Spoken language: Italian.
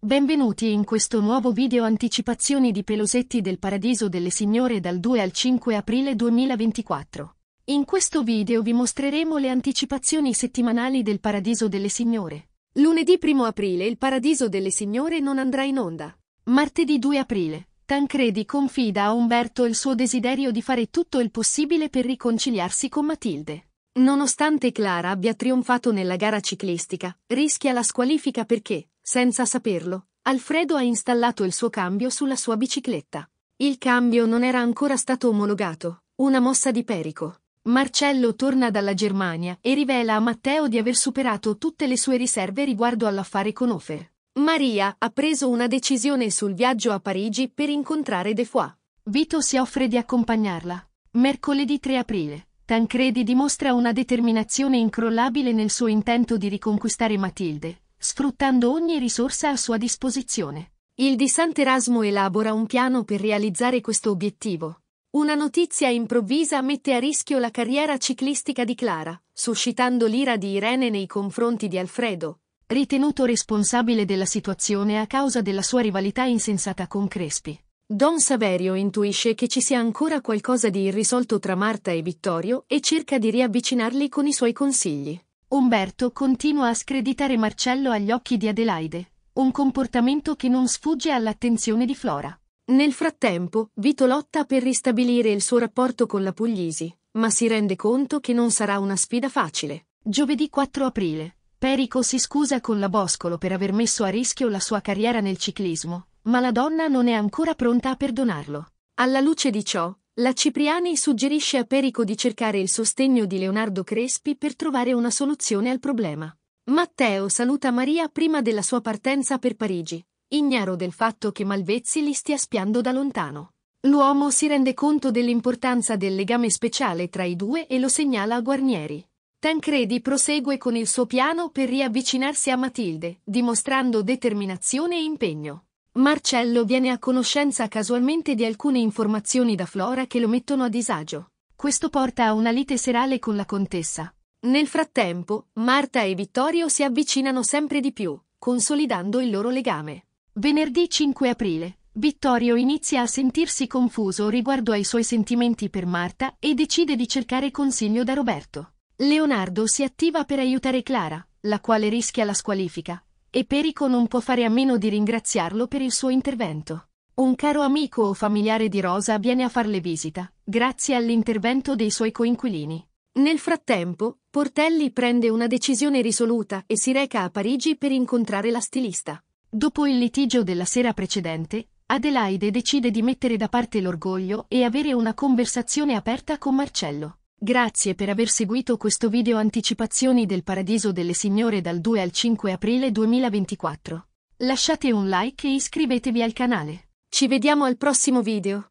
Benvenuti in questo nuovo video anticipazioni di Pelosetti del Paradiso delle Signore dal 2 al 5 aprile 2024. In questo video vi mostreremo le anticipazioni settimanali del Paradiso delle Signore. Lunedì 1 aprile il Paradiso delle Signore non andrà in onda. Martedì 2 aprile, Tancredi confida a Umberto il suo desiderio di fare tutto il possibile per riconciliarsi con Matilde. Nonostante Clara abbia trionfato nella gara ciclistica, rischia la squalifica perché, senza saperlo, Alfredo ha installato il suo cambio sulla sua bicicletta. Il cambio non era ancora stato omologato, una mossa di perico. Marcello torna dalla Germania e rivela a Matteo di aver superato tutte le sue riserve riguardo all'affare con Ofer. Maria ha preso una decisione sul viaggio a Parigi per incontrare De Foix. Vito si offre di accompagnarla. Mercoledì 3 aprile. Tancredi dimostra una determinazione incrollabile nel suo intento di riconquistare Matilde, sfruttando ogni risorsa a sua disposizione. Il di Sant'Erasmo elabora un piano per realizzare questo obiettivo. Una notizia improvvisa mette a rischio la carriera ciclistica di Clara, suscitando l'ira di Irene nei confronti di Alfredo, ritenuto responsabile della situazione a causa della sua rivalità insensata con Crespi. Don Saverio intuisce che ci sia ancora qualcosa di irrisolto tra Marta e Vittorio e cerca di riavvicinarli con i suoi consigli. Umberto continua a screditare Marcello agli occhi di Adelaide, un comportamento che non sfugge all'attenzione di Flora. Nel frattempo, Vito lotta per ristabilire il suo rapporto con la Puglisi, ma si rende conto che non sarà una sfida facile. Giovedì 4 aprile, Perico si scusa con la Boscolo per aver messo a rischio la sua carriera nel ciclismo, ma la donna non è ancora pronta a perdonarlo. Alla luce di ciò, la Cipriani suggerisce a Perico di cercare il sostegno di Leonardo Crespi per trovare una soluzione al problema. Matteo saluta Maria prima della sua partenza per Parigi, ignaro del fatto che Malvezzi li stia spiando da lontano. L'uomo si rende conto dell'importanza del legame speciale tra i due e lo segnala a Guarnieri. Tancredi prosegue con il suo piano per riavvicinarsi a Matilde, dimostrando determinazione e impegno. Marcello viene a conoscenza casualmente di alcune informazioni da Flora che lo mettono a disagio. Questo porta a una lite serale con la contessa. Nel frattempo, Marta e Vittorio si avvicinano sempre di più, consolidando il loro legame. Venerdì 5 aprile, Vittorio inizia a sentirsi confuso riguardo ai suoi sentimenti per Marta e decide di cercare consiglio da Roberto. Leonardo si attiva per aiutare Clara, la quale rischia la squalifica, e Perico non può fare a meno di ringraziarlo per il suo intervento. Un caro amico o familiare di Rosa viene a farle visita, grazie all'intervento dei suoi coinquilini. Nel frattempo, Portelli prende una decisione risoluta e si reca a Parigi per incontrare la stilista. Dopo il litigio della sera precedente, Adelaide decide di mettere da parte l'orgoglio e avere una conversazione aperta con Marcello. Grazie per aver seguito questo video anticipazioni del Paradiso delle Signore dal 2 al 5 aprile 2024. Lasciate un like e iscrivetevi al canale. Ci vediamo al prossimo video.